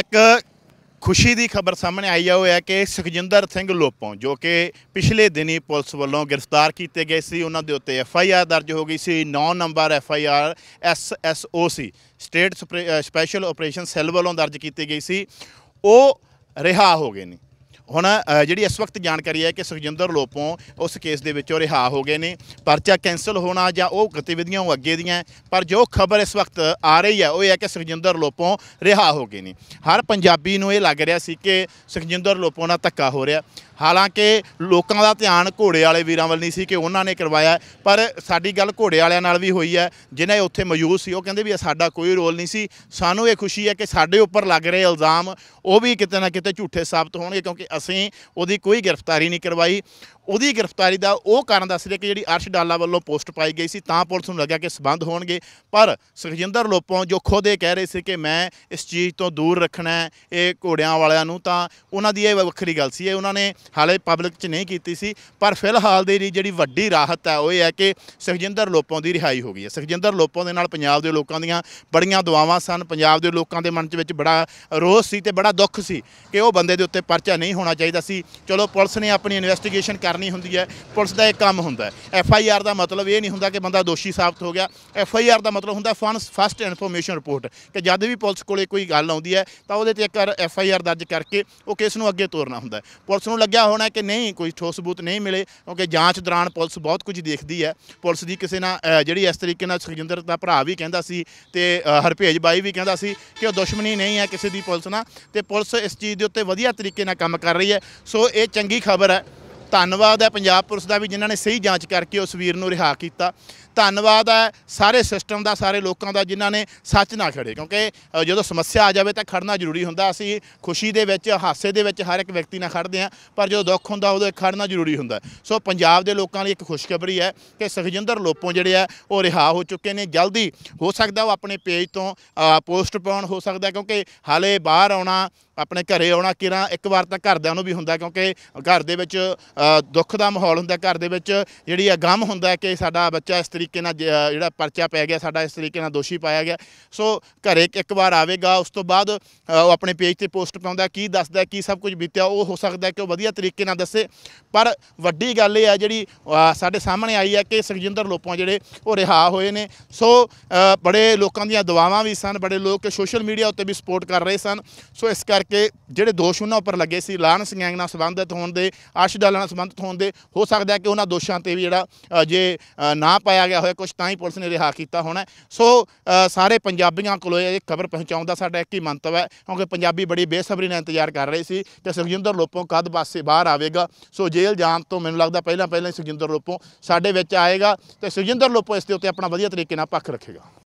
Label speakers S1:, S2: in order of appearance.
S1: ਇੱਕ ਖੁਸ਼ੀ ਦੀ ਖਬਰ ਸਾਹਮਣੇ ਆਈ ਆ ਉਹ ਹੈ ਕਿ ਸੁਖਜਿੰਦਰ ਸਿੰਘ ਲੋਪੋਂ ਜੋ ਕਿ ਪਿਛਲੇ ਦਿਨੀ ਪੁਲਿਸ ਵੱਲੋਂ ਗ੍ਰਿਫਤਾਰ ਕੀਤੇ ਗਏ ਸੀ ਉਹਨਾਂ ਦੇ ਉੱਤੇ ਐਫ ਆਈ ਆਰ ਦਰਜ ਹੋ ਗਈ ਸੀ 9 number F I R S S O C state special operation cell ਵੱਲੋਂ ਦਰਜ ਕੀਤੀ ਗਈ ਸੀ ਉਹ ਰਿਹਾ ਹੋ ਗਏ ਨੇ ਹੁਣ ਜਿਹੜੀ ਇਸ ਵਕਤ ਜਾਣਕਾਰੀ ਹੈ ਕਿ ਸੁਖਜਿੰਦਰ ਲੋਪੋਂ ਉਸ ਕੇਸ ਦੇ ਵਿੱਚੋਂ ਰਿਹਾ ਹੋ ਗਏ ਨੇ ਪਰਚਾ ਕੈਨਸਲ ਹੋਣਾ ਜਾਂ ਉਹ ਗਤੀਵਿਧੀਆਂ ਉਹ ਅੱਗੇ ਦੀਆਂ ਪਰ ਜੋ ਖਬਰ ਇਸ ਵਕਤ ਆ ਰਹੀ ਹੈ ਉਹ ਇਹ ਹੈ ਕਿ ਸੁਖਜਿੰਦਰ ਲੋਪੋਂ ਰਿਹਾ ਹੋ ਗਏ ਨੇ ਹਰ ਪੰਜਾਬੀ ਨੂੰ ਇਹ ਲੱਗ ਰਿਹਾ ਸੀ ਕਿ ਸੁਖਜਿੰਦਰ ਲੋਪੋਂ ਨਾਲ ਧੱਕਾ ਹੋ ਰਿਹਾ ਹਾਲਾਂਕਿ ਲੋਕਾਂ ਦਾ ਧਿਆਨ ਘੋੜੇ ਵਾਲੇ ਵੀਰਾਂ ਵੱਲ ਨਹੀਂ ਸੀ ਕਿ ਉਹਨਾਂ ਨੇ ਕਰਵਾਇਆ ਪਰ ਸਾਡੀ ਗੱਲ ਘੋੜੇ ਵਾਲਿਆਂ ਨਾਲ ਵੀ ਹੋਈ ਹੈ ਜਿਨ੍ਹਾਂ ਉੱਥੇ ਮੌਜੂਦ ਸੀ ਉਹ ਕਹਿੰਦੇ ਵੀ ਸਾਡਾ ਕੋਈ ਰੋਲ ਨਹੀਂ ਸੀ ਸਾਨੂੰ ਇਹ ਖੁਸ਼ੀ ਹੈ ਕਿ ਸਾਡੇ ਉੱਪਰ ਲੱਗ ਰਹੇ ਇਲਜ਼ਾਮ ਉਹ ਵੀ ਕਿਤੇ ਨਾ ਕਿਤੇ ਝੂਠੇ ਸਾਬਤ ਹੋਣਗੇ ਕਿਉਂਕਿ ਅਸੀਂ ਉਹਦੀ ਕੋਈ ਗ੍ਰਿਫਤਾਰੀ ਨਹੀਂ ਕਰਵਾਈ ਉਹਦੀ ਗ੍ਰਿਫਤਾਰੀ ਦਾ ਉਹ ਕਾਰਨ ਦੱਸ ਰਿਹਾ ਕਿ ਜਿਹੜੀ ਅਰਸ਼ ਡਾਲਾ ਵੱਲੋਂ ਪੋਸਟ ਪਾਈ ਗਈ ਸੀ ਤਾਂ ਪੁਲਿਸ ਨੂੰ ਲੱਗਿਆ ਕਿ ਸਬੰਧ ਹੋਣਗੇ ਪਰ ਸੁਖਜਿੰਦਰ ਲੋਪੋਂ ਜੋ ਖੁਦ ਇਹ ਕਹਿ ਰਹੇ ਸੀ ਕਿ ਮੈਂ ਇਸ ਚੀਜ਼ ਤੋਂ ਦੂਰ ਰੱਖਣਾ ਇਹ ਘੋੜਿਆਂ ਵਾਲਿਆਂ ਨੂੰ ਤਾਂ ਉਹਨਾਂ ਦੀ ਇਹ ਵੱਖਰੀ ਗੱਲ ਸੀ ਇਹ ਉਹਨਾਂ ਨੇ ਹਾਲੇ ਪਬਲਿਕ 'ਚ ਨਹੀਂ ਕੀਤੀ ਸੀ ਪਰ ਫਿਲਹਾਲ ਦੀ ਜਿਹੜੀ ਵੱਡੀ ਰਾਹਤ ਹੈ ਉਹ ਇਹ ਹੈ ਕਿ ਸੁਖਜਿੰਦਰ ਲੋਪੋਂ ਦੀ ਰਿਹਾਈ ਹੋ ਗਈ ਹੈ ਸੁਖਜਿੰਦਰ ਲੋਪੋਂ ਦੇ ਨਾਲ ਪੰਜਾਬ ਦੇ ਲੋਕਾਂ ਦੀਆਂ ਬੜੀਆਂ ਦੁਆਵਾਂ ਸਨ ਪੰਜਾਬ ਦੇ ਲੋਕਾਂ ਦੇ ਮਨ 'ਚ ਵਿੱਚ ਬੜਾ ਰੋਸ ਸੀ ਤੇ ਬੜਾ ਦੁੱਖ ਸੀ ਕਿ ਉਹ ਬੰਦੇ ਦੇ ਉੱਤੇ ਪਰਚਾ ਨਹੀਂ ਹੋਣਾ ਚਾਹੀਦਾ ਸੀ ਚਲੋ ਪੁਲਿਸ ਨੇ ਆਪਣੀ ਇਨਵੈਸਟੀਗੇਸ਼ਨ ਕਰਨ ਕਰਨੀ ਹੁੰਦੀ ਹੈ ਪੁਲਿਸ ਦਾ ਇੱਕ ਕੰਮ ਹੁੰਦਾ ਐਫ ਆਈ ਆਰ ਦਾ ਮਤਲਬ ਇਹ ਨਹੀਂ ਹੁੰਦਾ ਕਿ ਬੰਦਾ ਦੋਸ਼ੀ ਸਾਬਤ ਹੋ ਗਿਆ ਐਫ ਆਈ ਆਰ ਦਾ ਮਤਲਬ ਹੁੰਦਾ ਫਸਟ ਇਨਫੋਰਮੇਸ਼ਨ ਰਿਪੋਰਟ ਕਿ ਜਦ ਵੀ ਪੁਲਿਸ ਕੋਲੇ ਕੋਈ ਗੱਲ ਆਉਂਦੀ ਹੈ ਤਾਂ ਉਹਦੇ ਤੇ ਇੱਕ ਐਫ ਆਈ ਆਰ ਦਰਜ ਕਰਕੇ ਉਹ ਕੇਸ ਨੂੰ ਅੱਗੇ ਤੋਰਨਾ ਹੁੰਦਾ ਪੁਲਿਸ ਨੂੰ ਲੱਗਿਆ ਹੋਣਾ ਕਿ ਨਹੀਂ ਕੋਈ ਠੋਸ ਸਬੂਤ ਨਹੀਂ ਮਿਲੇ ਕਿਉਂਕਿ ਜਾਂਚ ਦੌਰਾਨ ਪੁਲਿਸ ਬਹੁਤ ਕੁਝ ਦੇਖਦੀ ਹੈ ਪੁਲਿਸ ਦੀ ਕਿਸੇ ਨਾ ਜਿਹੜੀ ਇਸ ਤਰੀਕੇ ਨਾਲ ਸੁਖਜਿੰਦਰ ਦਾ ਭਰਾ ਵੀ ਕਹਿੰਦਾ ਸੀ ਤੇ ਹਰਪੇਜ ਬਾਈ ਵੀ ਕਹਿੰਦਾ ਸੀ ਕਿ ਉਹ ਦੁਸ਼ਮਣੀ ਨਹੀਂ ਹੈ ਕਿਸੇ ਦੀ ਪੁਲਿਸ ਨਾਲ ਤੇ ਪੁਲਿਸ ਇਸ ਚੀਜ਼ ਦੇ ਉੱਤੇ ਵਧੀਆ ਤਰੀਕੇ ਨਾਲ ਕੰਮ ਕਰ ਰਹੀ ਹੈ ਸੋ ਇਹ ਚੰਗੀ ਖਬਰ ਹੈ ਧੰਨਵਾਦ ਹੈ ਪੰਜਾਬ ਪੁਲਿਸ ਦਾ ਵੀ ਜਿਨ੍ਹਾਂ ਨੇ ਸਹੀ ਜਾਂਚ ਕਰਕੇ ਉਸ ਵੀਰ ਨੂੰ ਰਿਹਾ ਕੀਤਾ ਧੰਨਵਾਦ ਹੈ ਸਾਰੇ ਸਿਸਟਮ ਦਾ ਸਾਰੇ ਲੋਕਾਂ ਦਾ ਜਿਨ੍ਹਾਂ ਨੇ ਸੱਚ ਨਾਲ ਖੜੇ ਕਿਉਂਕਿ ਜਦੋਂ ਸਮੱਸਿਆ ਆ ਜਾਵੇ ਤਾਂ ਖੜਨਾ ਜ਼ਰੂਰੀ ਹੁੰਦਾ ਅਸੀਂ ਖੁਸ਼ੀ ਦੇ ਵਿੱਚ ਹਾਸੇ ਦੇ ਵਿੱਚ ਹਰ ਇੱਕ ਵਿਅਕਤੀ ਨਾਲ ਖੜਦੇ ਆ ਪਰ ਜਦੋਂ ਦੁੱਖ ਹੁੰਦਾ ਉਹਦੇ ਖੜਨਾ ਜ਼ਰੂਰੀ ਹੁੰਦਾ ਸੋ ਪੰਜਾਬ ਦੇ ਲੋਕਾਂ ਲਈ ਇੱਕ ਖੁਸ਼ਖਬਰੀ ਹੈ ਕਿ ਸਖਜਿੰਦਰ ਲੋਪੋਂ ਜਿਹੜੇ ਆ ਉਹ ਰਿਹਾ ਹੋ ਚੁੱਕੇ ਨੇ ਜਲਦੀ ਹੋ ਸਕਦਾ ਉਹ ਆਪਣੇ ਪੇਜ ਤੋਂ ਪੋਸਟ ਪਾਉਣ ਹੋ ਸਕਦਾ ਕਿਉਂਕਿ ਹਾਲੇ ਬਾਹਰ ਆਉਣਾ ਆਪਣੇ ਘਰੇ ਆਉਣਾ ਕਿਰਾਂ ਇੱਕ ਵਾਰ ਤਾਂ ਘਰਦਿਆਂ ਨੂੰ ਵੀ ਹੁੰਦਾ ਕਿਉਂਕਿ ਘਰ ਦੇ ਵਿੱਚ ਦੁੱਖ ਦਾ ਮਾਹੌਲ ਹੁੰਦਾ ਘਰ ਦੇ ਵਿੱਚ ਜਿਹੜੀ ਆ ਗਮ ਹੁੰਦਾ ਕਿ ਸਾਡਾ ਬੱਚਾ ਇਸ ਤਰੀਕੇ ਨਾਲ ਜਿਹੜਾ ਪਰਚਾ ਪੈ ਗਿਆ ਸਾਡਾ ਇਸ ਤਰੀਕੇ ਨਾਲ ਦੋਸ਼ੀ ਪਾਇਆ ਗਿਆ ਸੋ ਘਰੇ ਇੱਕ ਵਾਰ ਆਵੇਗਾ ਉਸ ਤੋਂ ਬਾਅਦ ਉਹ ਆਪਣੇ ਪੇਜ ਤੇ ਪੋਸਟ ਪਾਉਂਦਾ ਕੀ ਦੱਸਦਾ ਕੀ ਸਭ ਕੁਝ ਬੀਤਿਆ ਉਹ ਹੋ ਸਕਦਾ ਕਿ ਉਹ ਵਧੀਆ ਤਰੀਕੇ ਨਾਲ ਦੱਸੇ ਪਰ ਵੱਡੀ ਗੱਲ ਇਹ ਆ ਜਿਹੜੀ ਸਾਡੇ ਸਾਹਮਣੇ ਆਈ ਹੈ ਕਿ ਸਖਜਿੰਦਰ ਲੋਪੋਂ ਜਿਹੜੇ ਉਹ ਰਿਹਾ ਹੋਏ ਨੇ ਸੋ ਬੜੇ ਲੋਕਾਂ ਦੀਆਂ ਦੁਆਵਾਂ ਵੀ ਸਨ ਬੜੇ ਲੋਕ ਸੋਸ਼ਲ ਮੀਡੀਆ ਉੱਤੇ ਵੀ ਸਪੋਰਟ ਕਰ ਰਹੇ ਸਨ ਸੋ ਇਸ ਕਰਕੇ ਜਿਹੜੇ ਦੋਸ਼ ਉਹਨਾਂ ਉੱਪਰ ਲੱਗੇ ਸੀ ਲਾਨ ਸਿੰਘ ਨਾਲ ਸੰਬੰਧਿਤ ਹੋਣ ਦੇ ਆਸ਼ਦਾਲਾਂ ਸੰਬੰਧਿਤ ਹੋਣ ਦੇ ਹੋ ਸਕਦਾ ਹੈ ਕਿ ਉਹਨਾਂ ਦੋਸ਼ਾਂ ਤੇ ਵੀ ਜਿਹੜਾ ਜੇ ਨਾ ਪਾਇਆ ਗਿਆ ਹੋਇਆ ਕੁਝ ਤਾਂ ਹੀ ਪੁਲਿਸ ਨੇ ਰਿਹਾ ਕੀਤਾ ਹੋਣਾ ਸੋ ਸਾਰੇ ਪੰਜਾਬੀਆਂ ਕੋਲ ਇਹ ਖਬਰ ਪਹੁੰਚਾਉਣ ਦਾ ਸਾਡਾ ਇੱਕ ਹੀ ਮੰਤਵ ਹੈ ਕਿਉਂਕਿ ਪੰਜਾਬੀ ਬੜੀ ਬੇਸਬਰੀ ਨਾਲ ਇੰਤਜ਼ਾਰ ਕਰ ਰਹੇ ਸੀ ਕਿ ਸੁਖਜਿੰਦਰ ਲੋਪੋਂ ਕਦ ਬਾਸੇ ਬਾਹਰ ਆਵੇਗਾ ਸੋ ਜੇਲ੍ਹ ਜਾਣ ਤੋਂ ਮੈਨੂੰ ਲੱਗਦਾ ਪਹਿਲਾਂ ਪਹਿਲਾਂ ਸੁਖਜਿੰਦਰ ਲੋਪੋਂ ਸਾਡੇ ਵਿੱਚ ਆਏਗਾ ਤੇ ਸੁਖਜਿੰਦਰ ਲੋਪੋਂ ਇਸ ਦੇ ਉੱਤੇ ਆਪਣਾ ਵਧੀਆ ਤਰੀਕੇ ਨਾਲ ਪੱਖ ਰੱਖੇਗਾ